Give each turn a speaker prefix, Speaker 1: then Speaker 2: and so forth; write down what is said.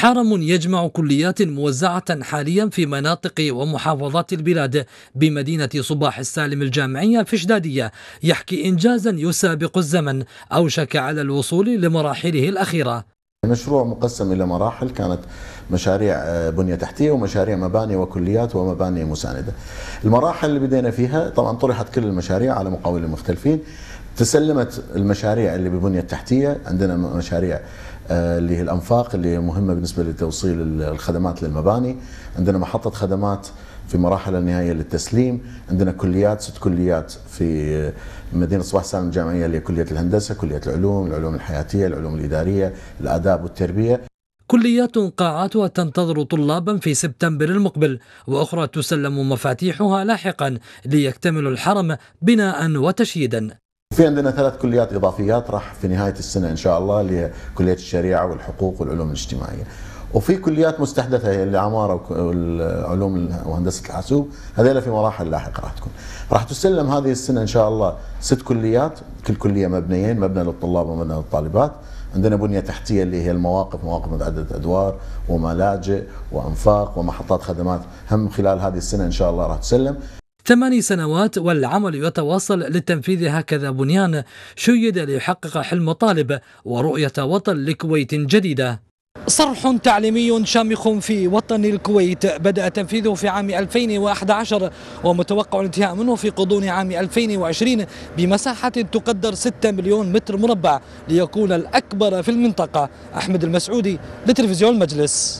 Speaker 1: حرم يجمع كليات موزعة حاليا في مناطق ومحافظات البلاد بمدينة صباح السالم الجامعية في شدادية يحكي إنجازا يسابق الزمن أوشك على الوصول لمراحله الأخيرة
Speaker 2: المشروع مقسم إلى مراحل كانت مشاريع آه، بنية تحتية ومشاريع مباني وكليات ومباني مساندة المراحل اللي بدينا فيها طبعا طرحت كل المشاريع على مقاولين مختلفين تسلمت المشاريع اللي بالبنيه التحتيه عندنا مشاريع آه، اللي هي الانفاق اللي مهمه بالنسبه لتوصيل الخدمات للمباني عندنا محطه خدمات في مراحل النهائيه للتسليم عندنا كليات ست كليات في آه، مدينه صباح سالم الجامعيه اللي هي كليه الهندسه كليه العلوم العلوم الحياتيه العلوم الاداريه الاداب والتربيه
Speaker 1: كليات قاعاتها تنتظر طلابا في سبتمبر المقبل واخرى تسلم مفاتيحها لاحقا ليكتمل الحرم بناء وتشييدا
Speaker 2: في عندنا ثلاث كليات اضافيات راح في نهايه السنه ان شاء الله اللي هي كليه الشريعه والحقوق والعلوم الاجتماعيه. وفي كليات مستحدثه هي العماره والعلوم وهندسه الحاسوب هذيلا في مراحل لاحقه راح تكون. راح تسلم هذه السنه ان شاء الله ست كليات، كل كليه مبنيين، مبنى للطلاب ومبنى للطالبات. عندنا بنيه تحتيه اللي هي المواقف، مواقف متعدده ادوار وملاجئ وانفاق ومحطات خدمات، هم خلال هذه السنه ان شاء الله راح تسلم.
Speaker 1: ثماني سنوات والعمل يتواصل للتنفيذ هكذا بنيان شيد ليحقق حلم طالب ورؤية وطن لكويت جديدة صرح تعليمي شامخ في وطن الكويت بدأ تنفيذه في عام 2011 ومتوقع الانتهاء منه في غضون عام 2020 بمساحة تقدر 6 مليون متر مربع ليكون الأكبر في المنطقة أحمد المسعودي لتلفزيون المجلس